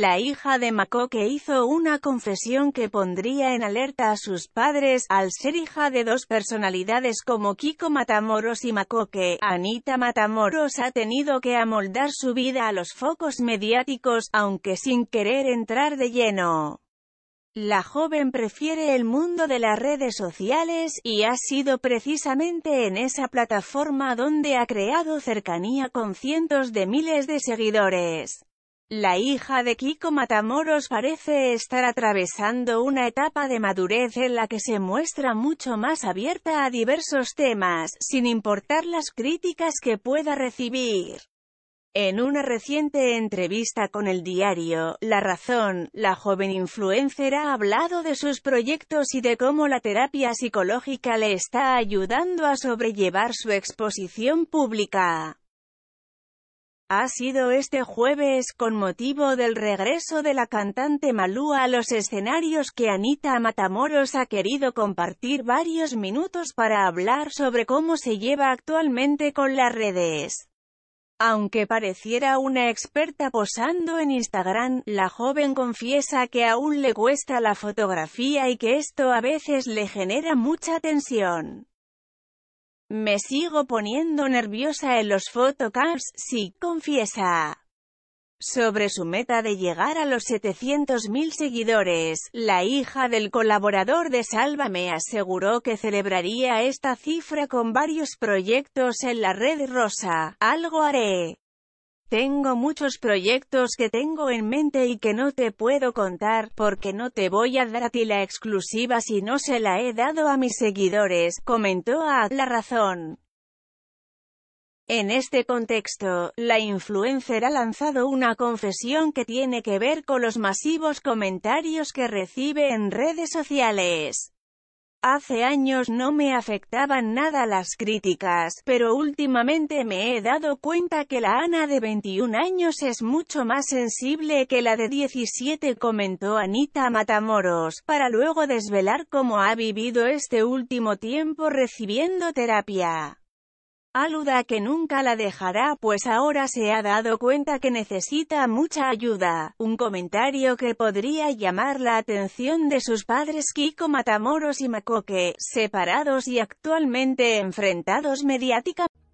la hija de Makoke hizo una confesión que pondría en alerta a sus padres, al ser hija de dos personalidades como Kiko Matamoros y Makoke, Anita Matamoros ha tenido que amoldar su vida a los focos mediáticos, aunque sin querer entrar de lleno. La joven prefiere el mundo de las redes sociales, y ha sido precisamente en esa plataforma donde ha creado cercanía con cientos de miles de seguidores. La hija de Kiko Matamoros parece estar atravesando una etapa de madurez en la que se muestra mucho más abierta a diversos temas, sin importar las críticas que pueda recibir. En una reciente entrevista con el diario La Razón, la joven influencer ha hablado de sus proyectos y de cómo la terapia psicológica le está ayudando a sobrellevar su exposición pública ha sido este jueves con motivo del regreso de la cantante Malú a los escenarios que Anita Matamoros ha querido compartir varios minutos para hablar sobre cómo se lleva actualmente con las redes. Aunque pareciera una experta posando en Instagram, la joven confiesa que aún le cuesta la fotografía y que esto a veces le genera mucha tensión. Me sigo poniendo nerviosa en los photocards, sí, confiesa. Sobre su meta de llegar a los 700.000 seguidores, la hija del colaborador de me aseguró que celebraría esta cifra con varios proyectos en la red rosa. Algo haré. Tengo muchos proyectos que tengo en mente y que no te puedo contar, porque no te voy a dar a ti la exclusiva si no se la he dado a mis seguidores, comentó a La Razón. En este contexto, la influencer ha lanzado una confesión que tiene que ver con los masivos comentarios que recibe en redes sociales. Hace años no me afectaban nada las críticas, pero últimamente me he dado cuenta que la Ana de 21 años es mucho más sensible que la de 17 comentó Anita Matamoros, para luego desvelar cómo ha vivido este último tiempo recibiendo terapia aluda que nunca la dejará pues ahora se ha dado cuenta que necesita mucha ayuda, un comentario que podría llamar la atención de sus padres Kiko Matamoros y Makoke, separados y actualmente enfrentados mediáticamente.